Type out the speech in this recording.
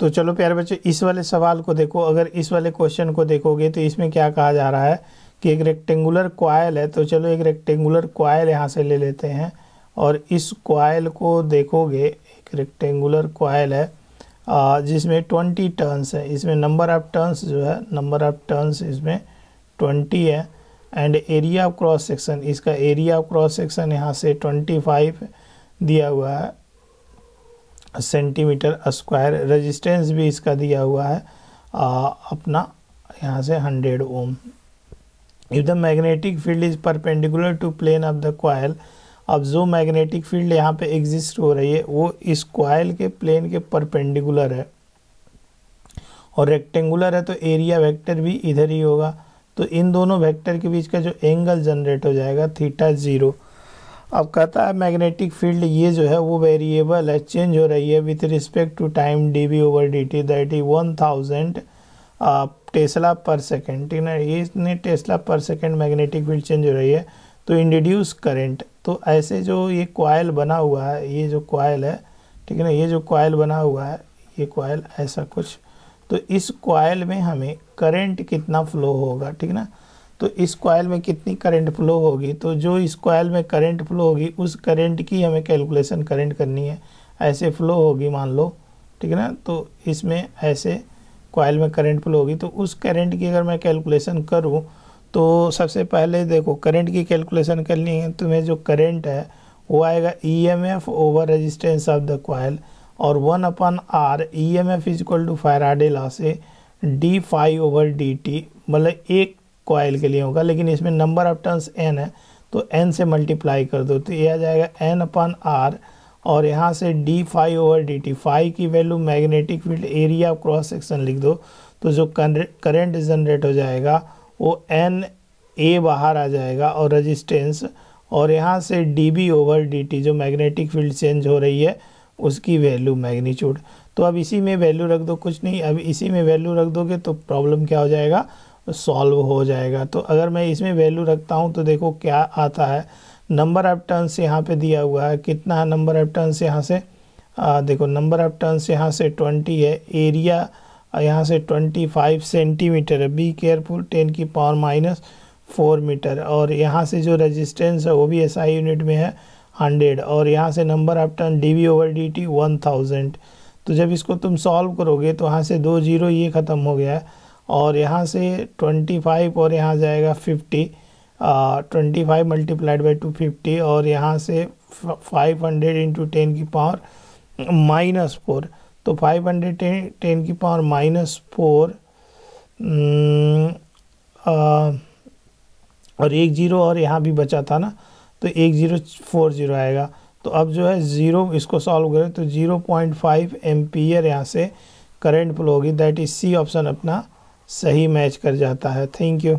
तो चलो प्यारे बच्चों इस वाले सवाल को देखो अगर इस वाले क्वेश्चन को देखोगे तो इसमें क्या कहा जा रहा है कि एक रेक्टेंगुलर क्वायल है तो चलो एक रेक्टेंगुलर क्वायल यहाँ से ले लेते हैं और इस क्वाइल को देखोगे एक रेक्टेंगुलर क्वायल है जिसमें ट्वेंटी टर्न्स है इसमें नंबर ऑफ टर्न्स जो है नंबर ऑफ टर्न्स इसमें ट्वेंटी है and area of cross section इसका एरिया ऑफ क्रॉस सेक्शन यहाँ से ट्वेंटी फाइव दिया हुआ है सेंटीमीटर स्क्वायर रेजिस्टेंस भी इसका दिया हुआ है आ, अपना यहाँ से hundred ohm if the magnetic field is perpendicular to plane of the coil अब जो मैग्नेटिक फील्ड यहाँ पे एग्जिस्ट हो रही है वो इस क्वाइल के प्लेन के परपेंडिकुलर है और रेक्टेंगुलर है तो एरिया वेक्टर भी इधर ही होगा तो इन दोनों वेक्टर के बीच का जो एंगल जनरेट हो जाएगा थीटा ज़ीरो अब कहता है मैग्नेटिक फील्ड ये जो है वो वेरिएबल है चेंज हो रही है with respect to time d v over d t that is one thousand tesla per second ठीक ना ये इतने Tesla per second magnetic field change हो रही है तो इंड्यूस करेंट तो ऐसे जो ये कॉयल बना हुआ है ये जो कॉयल है ठीक है ना ये जो कॉयल बना हुआ है ये कॉयल ऐसा कुछ तो इस कॉयल में हमें करेंट कितना फ्लो होगा ठीक है ना तो इस कॉयल में कितनी करंट फ्लो होगी तो जो इस कॉयल में करंट फ्लो होगी उस करंट की हमें कैलकुलेशन करंट करनी है ऐसे फ्लो होगी मान लो ठीक है ना तो इसमें ऐसे कॉयल में करंट फ्लो होगी तो उस करंट की अगर मैं कैलकुलेशन करूँ तो सबसे पहले देखो करंट की कैलकुलेशन करनी है तुम्हें तो जो करंट है वो आएगा E M F over resistance of the coil और वन अपन e R E M F is equal to Faraday law से d five over d t मतलब एक कॉयल के लिए होगा लेकिन इसमें नंबर ऑफ टर्न्स एन है तो एन से मल्टीप्लाई कर दो तो ये आ जाएगा एन अपन आर और यहाँ से d five over d t five की value magnetic field area of cross section लिख दो तो जो करंट जनरेट हो जाएगा वो एन ए बाहर आ जाएगा और रजिस्टेंस और यहाँ से d B over d t जो मैग्नेटिक फील्ड चेंज हो रही है उसकी वैल्यू मैग्नीट्यूड तो अब इसी में वैल्यू रख दो कुछ नहीं अब इसी में वैल्यू रख दोगे तो प्रॉब्लम क्या हो जाएगा सॉल्व हो जाएगा तो अगर मैं इसमें वैल्यू रखता हूँ तो देखो क्या आता है नंबर ऑफ टर्न्स यहाँ पे दिया हुआ है कितना है नंबर ऑफ टर्न्स यहाँ से आ, देखो नंबर ऑफ टर्न्स यहाँ से ट्वेंटी है एरिया यहाँ से ट्वेंटी फाइव सेंटीमीटर है बी केयरफुल टेन की पावर माइनस फोर मीटर और यहाँ से जो रेजिस्टेंस है वो भी एसआई यूनिट में है हंड्रेड और यहाँ से number of turn d v over d t one thousand तो जब इसको तुम सॉल्व करोगे तो यहाँ से दो जीरो ये ख़त्म हो गया है और यहाँ से 25 और यहाँ जाएगा 50 twenty five multiplied by two fifty और यहाँ से फाइव हंड्रेड इंटू टेन की पावर माइनस फोर तो फाइव हंड्रेड टेन की पावर माइनस फोर और एक ज़ीरो और यहाँ भी बचा था ना तो एक ज़ीरो फोर ज़ीरो आएगा तो अब जो है ज़ीरो इसको सॉल्व करें तो ज़ीरो पॉइंट फाइव एम यहाँ से करंट फ्लो होगी दैट इज सी ऑप्शन अपना सही मैच कर जाता है थैंक यू